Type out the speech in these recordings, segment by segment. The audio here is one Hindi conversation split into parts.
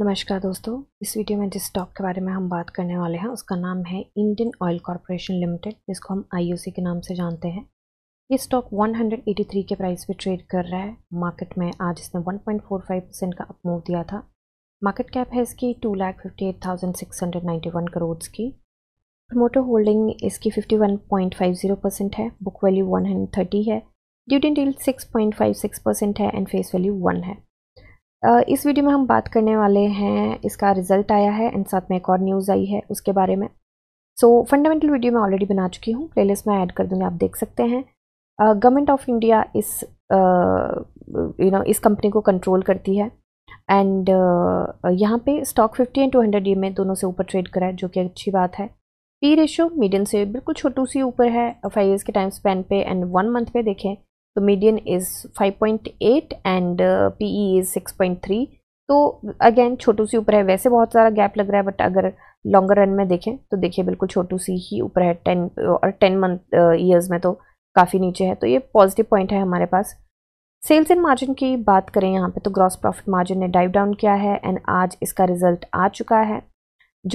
नमस्कार दोस्तों इस वीडियो में जिस स्टॉक के बारे में हम बात करने वाले हैं उसका नाम है इंडियन ऑयल कॉरपोरेशन लिमिटेड जिसको हम आईओसी के नाम से जानते हैं ये स्टॉक 183 के प्राइस पे ट्रेड कर रहा है मार्केट में आज इसने 1.45 परसेंट का अपमूव दिया था मार्केट कैप है इसकी two lakh fifty eight thousand six hundred ninety one crore की प्रमोटर होल्डिंग इसकी fifty one point five zero percent है book value one hundred thirty है ड्यूटी डील six point five six percent है एंड फेस वैल्यू वन है इस वीडियो में हम बात करने वाले हैं इसका रिज़ल्ट आया है एंड साथ में एक और न्यूज़ आई है उसके बारे में सो फंडामेंटल वीडियो मैं ऑलरेडी बना चुकी हूँ प्ले लिस्ट में ऐड कर दूँगी आप देख सकते हैं गवर्नमेंट ऑफ इंडिया इस यू नो इस कंपनी को कंट्रोल करती है एंड uh, यहाँ पे स्टॉक 50 एंड 200 ई में दोनों से ऊपर ट्रेड करा है जो कि अच्छी बात है पी रेशो मीडियम से बिल्कुल छोटू सी ऊपर है फाइव ईयर्स के टाइम स्पेन पे एंड वन मंथ पे देखें तो median is 5.8 and PE is 6.3 तो अगेन छोटू सी ऊपर है वैसे बहुत सारा गैप लग रहा है बट अगर लॉन्गर रन में देखें तो देखिए बिल्कुल छोटू सी ही ऊपर है टेन और टेन मंथ ईयर्स में तो काफ़ी नीचे है तो ये पॉजिटिव पॉइंट है हमारे पास सेल्स एंड मार्जिन की बात करें यहाँ पे तो ग्रॉस प्रॉफिट मार्जिन ने डाइव डाउन किया है एंड आज इसका रिजल्ट आ चुका है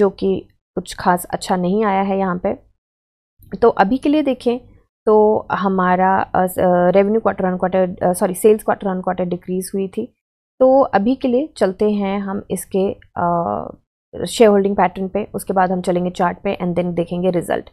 जो कि कुछ खास अच्छा नहीं आया है यहाँ पे तो अभी के लिए देखें तो हमारा revenue quarter on quarter sorry sales quarter on quarter decrease हुई थी तो अभी के लिए चलते हैं हम इसके शेयर होल्डिंग पैटर्न पे उसके बाद हम चलेंगे चार्ट पे एंड देन देखेंगे रिजल्ट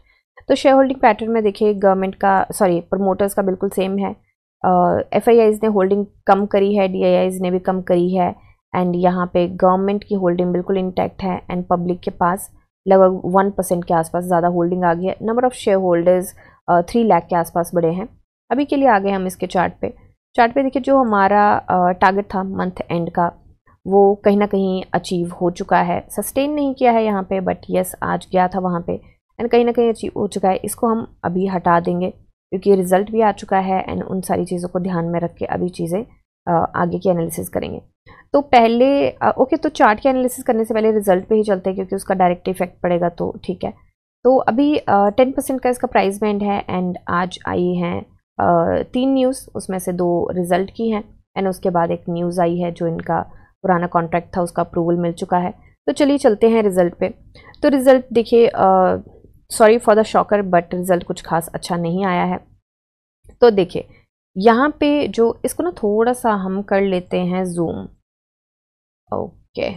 तो शेयर होल्डिंग पैटर्न में देखिए गवर्नमेंट का सॉरी प्रमोटर्स का बिल्कुल सेम है एफ uh, ने होल्डिंग कम करी है डी ने भी कम करी है एंड यहाँ पे गवर्नमेंट की होल्डिंग बिल्कुल इंटैक्ट है एंड पब्लिक के पास लगभग वन परसेंट के आसपास ज़्यादा होल्डिंग आ गई है number of share holders three lakh के आसपास बढ़े हैं अभी के लिए आ गए हम इसके चार्ट पे चार्ट पे देखिए जो हमारा टारगेट था मंथ एंड का वो कहीं ना कहीं अचीव हो चुका है सस्टेन नहीं किया है यहाँ पे बट यस आज गया था वहाँ पे एंड कहीं ना कहीं अचीव हो चुका है इसको हम अभी हटा देंगे क्योंकि रिज़ल्ट भी आ चुका है एंड उन सारी चीज़ों को ध्यान में रख के अभी चीज़ें आगे की एनालिसिस करेंगे तो पहले ओके तो चार्ट के एनालिसिस करने से पहले रिजल्ट पे ही चलते हैं क्योंकि उसका डायरेक्ट इफेक्ट पड़ेगा तो ठीक है तो अभी टेन परसेंट का इसका प्राइस बैंड है एंड आज आई हैं तीन न्यूज़ उसमें से दो रिज़ल्ट की हैं एंड उसके बाद एक न्यूज़ आई है जो इनका पुराना कॉन्ट्रैक्ट था उसका अप्रूवल मिल चुका है तो चलिए चलते हैं रिज़ल्ट पे तो रिज़ल्ट देखिए sorry for the shocker but result कुछ खास अच्छा नहीं आया है तो देखिए यहाँ पे जो इसको ना थोड़ा सा हम कर लेते हैं जूम ओके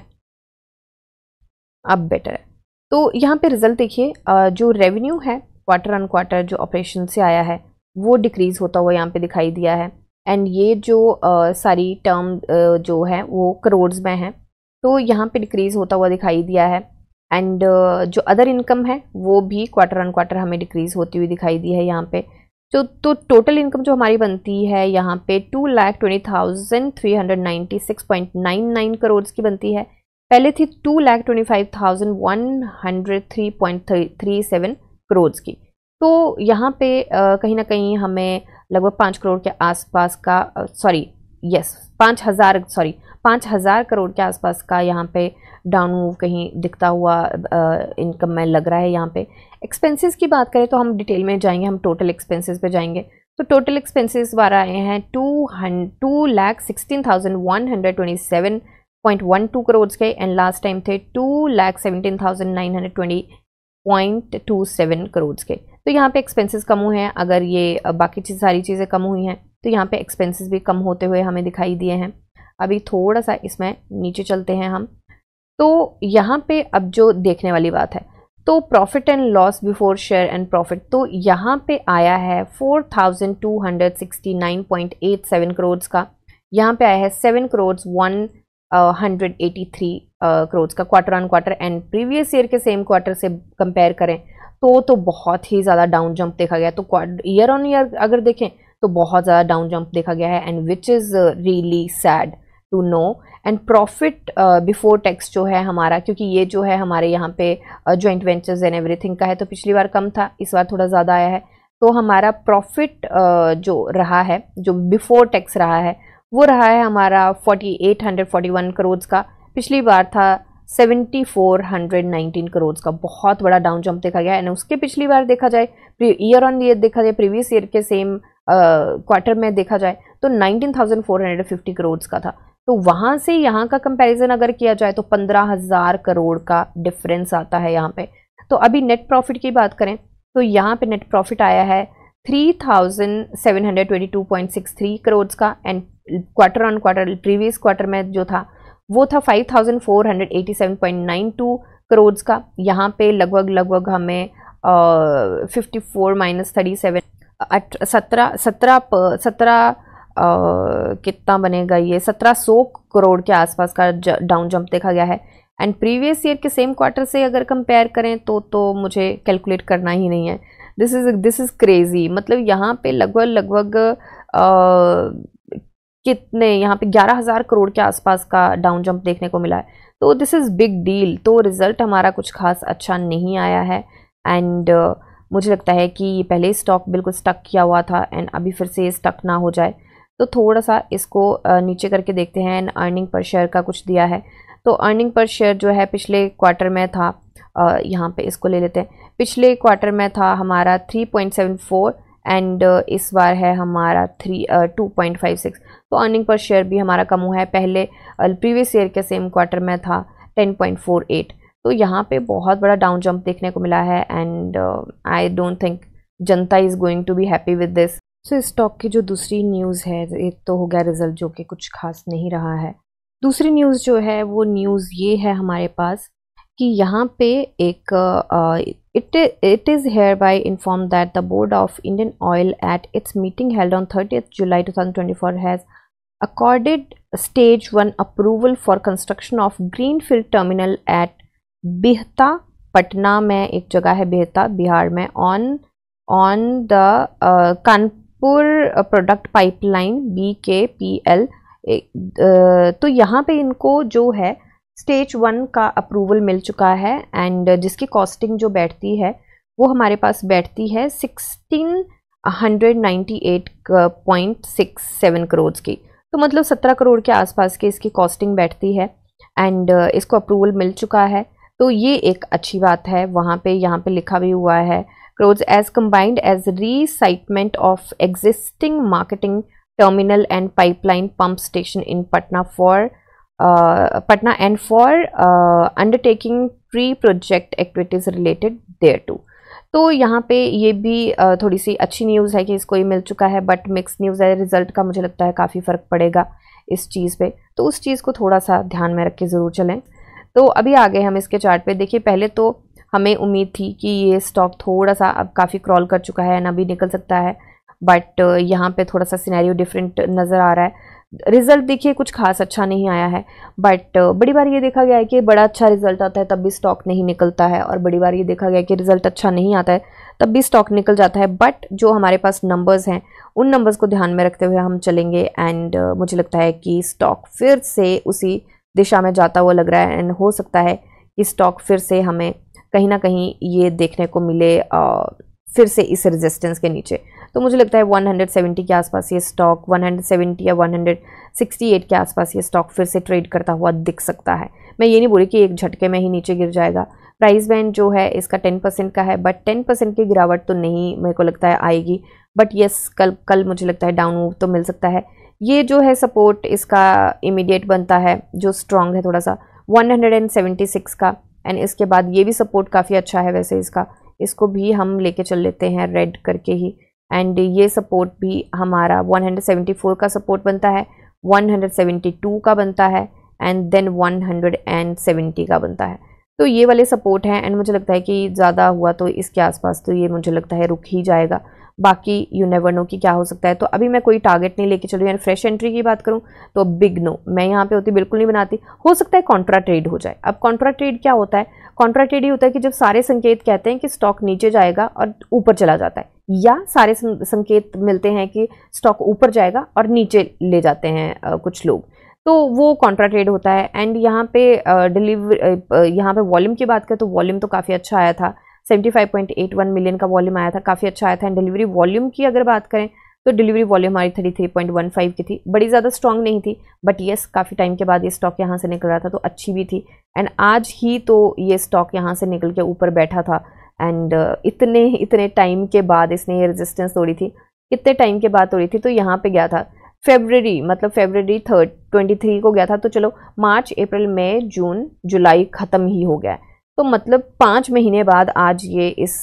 अब बेटर है तो यहाँ पे रिज़ल्ट देखिए जो रेवेन्यू है क्वार्टर ऑन क्वार्टर जो ऑपरेशन से आया है वो डिक्रीज़ होता हुआ यहाँ पे दिखाई दिया है एंड ये जो आ, सारी टर्म जो है वो करोड़ में है तो यहाँ पे डिक्रीज़ होता हुआ दिखाई दिया है एंड जो अदर इनकम है वो भी क्वार्टर ऑन क्वार्टर हमें डिक्रीज़ होती हुई दिखाई दी है यहाँ पे तो तो टोटल इनकम जो हमारी बनती है यहाँ पे two lakh twenty thousand three hundred ninety six point nine nine crore की बनती है पहले थी two lakh twenty five thousand one hundred three point three seven crore की तो यहाँ पे कहीं ना कहीं हमें लगभग पाँच करोड़ के आसपास का सॉरी यस पाँच हज़ार सॉरी पाँच हज़ार करोड़ के आसपास का यहाँ पे डाउन मूव कहीं दिखता हुआ इनकम में लग रहा है यहाँ पे एक्सपेंसेस की बात करें तो हम डिटेल में जाएंगे हम टोटल एक्सपेंसेस पे जाएंगे तो टोटल एक्सपेंसेस बार आए हैं टू हंड two lakh sixteen thousand one hundred twenty seven point one two crore के एंड लास्ट टाइम थे two lakh seventeen thousand nine hundred twenty point two seven crore के तो यहाँ पे एक्सपेंसेस कम हुए हैं अगर ये बाकी चीज़ सारी चीज़ें कम हुई हैं तो यहाँ पे एक्सपेंसेस भी कम होते हुए हमें दिखाई दिए हैं अभी थोड़ा सा इसमें नीचे चलते हैं हम तो यहाँ पे अब जो देखने वाली बात है तो profit and loss before share and profit तो यहाँ पे आया है four thousand two hundred sixty nine point eight seven crore का यहाँ पे आया है seven crore one hundred eighty three crore का quarter on quarter and previous year के सेम क्वार्टर से कंपेयर करें तो तो बहुत ही ज़्यादा डाउन जंप देखा गया तो ईयर ऑन ईयर अगर देखें तो बहुत ज़्यादा डाउन जंप देखा गया है and which is really sad to know and profit before tax जो है हमारा क्योंकि ये जो है हमारे यहाँ पे जॉइंट वेंचर्स एंड एवरीथिंग का है तो पिछली बार कम था इस बार थोड़ा ज़्यादा आया है तो हमारा प्रॉफिट uh, जो रहा है जो बिफोर टैक्स रहा है वो रहा है हमारा 4841 करोड़ का पिछली बार था 7419 करोड़ का बहुत बड़ा डाउन जंप देखा गया एंड उसके पिछली बार देखा जाए ईयर ऑन ईयर देखा जाए प्रीवियस ईयर के सेम क्वार्टर में देखा जाए तो 19,450 करोड़ का था तो वहाँ से यहाँ का कंपैरिजन अगर किया जाए तो 15,000 करोड़ का डिफरेंस आता है यहाँ पे तो अभी नेट प्रॉफिट की बात करें तो यहाँ पे नेट प्रॉफिट आया है 3,722.63 करोड़ का and quarter on quarter previous quarter में जो था वो था 5487.92 करोड़ का यहाँ पे लगभग लगभग हमें fifty four minus thirty seven सत्रह सत्रह सत्रह कितना बनेगा ये सत्रह सौ करोड़ के आसपास का डाउन जंप देखा गया है एंड प्रीवियस ईयर के सेम क्वार्टर से अगर कंपेयर करें तो तो मुझे कैलकुलेट करना ही नहीं है this is this is crazy मतलब यहाँ पे लगभग लगभग कितने यहाँ पे ग्यारह हज़ार करोड़ के आसपास का डाउन जंप देखने को मिला है तो दिस इज़ बिग डील तो रिज़ल्ट हमारा कुछ खास अच्छा नहीं आया है एंड uh, मुझे लगता है कि ये पहले स्टॉक बिल्कुल स्टक किया हुआ था एंड अभी फिर से स्टक ना हो जाए तो थोड़ा सा इसको uh, नीचे करके देखते हैं एंड अर्निंग पर शेयर का कुछ दिया है तो अर्निंग पर शेयर जो है पिछले क्वार्टर में था uh, यहाँ पर इसको ले लेते हैं पिछले क्वार्टर में था हमारा थ्री एंड uh, इस बार है हमारा three two point five six तो अर्निंग पर शेयर भी हमारा कम हुआ है पहले प्रीवियस uh, ईयर के सेम क्वार्टर में था टेन पॉइंट फोर एट तो यहाँ पे बहुत बड़ा डाउन जंप देखने को मिला है एंड आई डोंट थिंक जनता is going to be happy with this so इस स्टॉक की जो दूसरी न्यूज़ है एक तो हो गया रिजल्ट जो कि कुछ खास नहीं रहा है दूसरी न्यूज़ जो है वो न्यूज़ ये है हमारे पास कि यहाँ पे एक uh, It, it is hereby informed that the Board of Indian Oil at its meeting held on 30th July 2024 has accorded stage 1 approval for construction of greenfield terminal at Bihta, Patna mein ek jagah hai Bihta, Bihar mein on, on the uh, Kanpur product pipeline BKPL. P L तो यहाँ पे इनको जो है स्टेज वन का अप्रूवल मिल चुका है एंड जिसकी कॉस्टिंग जो बैठती है वो हमारे पास बैठती है sixteen hundred ninety eight point six seven crore की तो मतलब सत्रह करोड़ के आसपास की इसकी कॉस्टिंग बैठती है एंड इसको अप्रूवल मिल चुका है तो ये एक अच्छी बात है वहाँ पे यहाँ पे लिखा भी हुआ है close as combined as resitement of existing marketing terminal and pipeline pump station in Patna for Uh, Patna and for uh, undertaking pre-project activities related to तो यहाँ पे ये भी uh, थोड़ी सी अच्छी न्यूज़ है कि इसको ये मिल चुका है बट मिक्स न्यूज़ है रिज़ल्ट का मुझे लगता है काफ़ी फ़र्क पड़ेगा इस चीज़ पे तो उस चीज़ को थोड़ा सा ध्यान में रख के ज़रूर चलें तो अभी आ गए हम इसके चार्ट पे देखिए पहले तो हमें उम्मीद थी कि ये स्टॉक थोड़ा सा अब काफ़ी क्रॉल कर चुका है ना भी निकल सकता है बट यहाँ पर थोड़ा सा सिनेरियो डिफरेंट नज़र आ रहा है रिज़ल्ट देखिए कुछ खास अच्छा नहीं आया है बट बड़ी बार ये देखा गया है कि बड़ा अच्छा रिज़ल्ट आता है तब भी स्टॉक नहीं निकलता है और बड़ी बार ये देखा गया है कि रिज़ल्ट अच्छा नहीं आता है तब भी स्टॉक निकल जाता है बट जो हमारे पास नंबर्स हैं उन नंबर्स को ध्यान में रखते हुए हम चलेंगे एंड मुझे लगता है कि स्टॉक फिर से उसी दिशा में जाता हुआ लग रहा है एंड हो सकता है कि स्टॉक फिर से हमें कहीं ना कहीं ये देखने को मिले आ, फिर से इस रेजिस्टेंस के नीचे तो मुझे लगता है 170 के आसपास ये स्टॉक 170 या 168 के आसपास ये स्टॉक फिर से ट्रेड करता हुआ दिख सकता है मैं ये नहीं बोली कि एक झटके में ही नीचे गिर जाएगा प्राइस बैंड जो है इसका 10 परसेंट का है बट 10 परसेंट की गिरावट तो नहीं मेरे को लगता है आएगी बट यस कल कल मुझे लगता है डाउन मूव तो मिल सकता है ये जो है सपोर्ट इसका इमीडिएट बनता है जो स्ट्रांग है थोड़ा सा 176 का एंड इसके बाद ये भी सपोर्ट काफ़ी अच्छा है वैसे इसका इसको भी हम लेके चल लेते हैं रेड करके ही एंड ये सपोर्ट भी हमारा 174 का सपोर्ट बनता है 172 का बनता है एंड देन 170 का बनता है तो ये वाले सपोर्ट हैं एंड मुझे लगता है कि ज़्यादा हुआ तो इसके आसपास तो ये मुझे लगता है रुक ही जाएगा बाकी यू नेवर नो कि क्या हो सकता है तो अभी मैं कोई टारगेट नहीं लेके चलूँ यानी फ्रेश एंट्री की बात करूँ तो बिग नो मैं यहाँ पे होती बिल्कुल नहीं बनाती हो सकता है कॉन्ट्रा ट्रेड हो जाए अब कॉन्ट्रा ट्रेड क्या होता है कॉन्ट्रा ट्रेड ये होता है कि जब सारे संकेत कहते हैं कि स्टॉक नीचे जाएगा और ऊपर चला जाता है या सारे संकेत मिलते हैं कि स्टॉक ऊपर जाएगा और नीचे ले जाते हैं कुछ लोग तो वो कॉन्ट्रा ट्रेड होता है एंड यहाँ पे डिलीवर यहाँ पे वॉल्यूम की बात करें तो वॉल्यूम तो काफ़ी अच्छा आया था 75.81 मिलियन का वॉल्यूम आया था काफ़ी अच्छा आया था एंड डिलीवरी वॉल्यूम की अगर बात करें तो डिलीवरी वॉल्यूम हमारी thirty three point one five की थी बड़ी ज़्यादा स्ट्रॉन्ग नहीं थी बट येस काफ़ी टाइम के बाद ये स्टॉक यहाँ से निकल रहा था तो अच्छी भी थी एंड आज ही तो ये स्टॉक यहाँ से निकल के ऊपर बैठा था एंड uh, इतने इतने टाइम के बाद इसने ये रेजिस्टेंस तोड़ी थी कितने टाइम के बाद तोड़ी थी तो यहाँ पे गया था फेबररी मतलब फेबररी थर्ड ट्वेंटी थ्री को गया था तो चलो मार्च अप्रैल मई जून जुलाई ख़त्म ही हो गया तो मतलब पाँच महीने बाद आज ये इस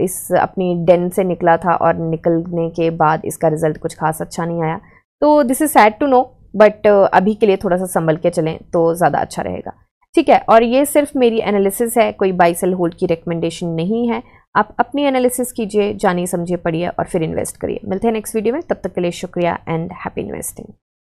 इस अपनी डेन से निकला था और निकलने के बाद इसका रिज़ल्ट कुछ खास अच्छा नहीं आया तो this is sad to know but अभी के लिए थोड़ा सा संभल के चलें तो ज़्यादा अच्छा रहेगा ठीक है और ये सिर्फ मेरी एनालिसिस है कोई बाई सेल होल्ड की रिकमेंडेशन नहीं है आप अपनी एनालिसिस कीजिए जानिए समझिए पढ़िए और फिर इन्वेस्ट करिए मिलते हैं नेक्स्ट वीडियो में तब तक के लिए शुक्रिया एंड हैप्पी इन्वेस्टिंग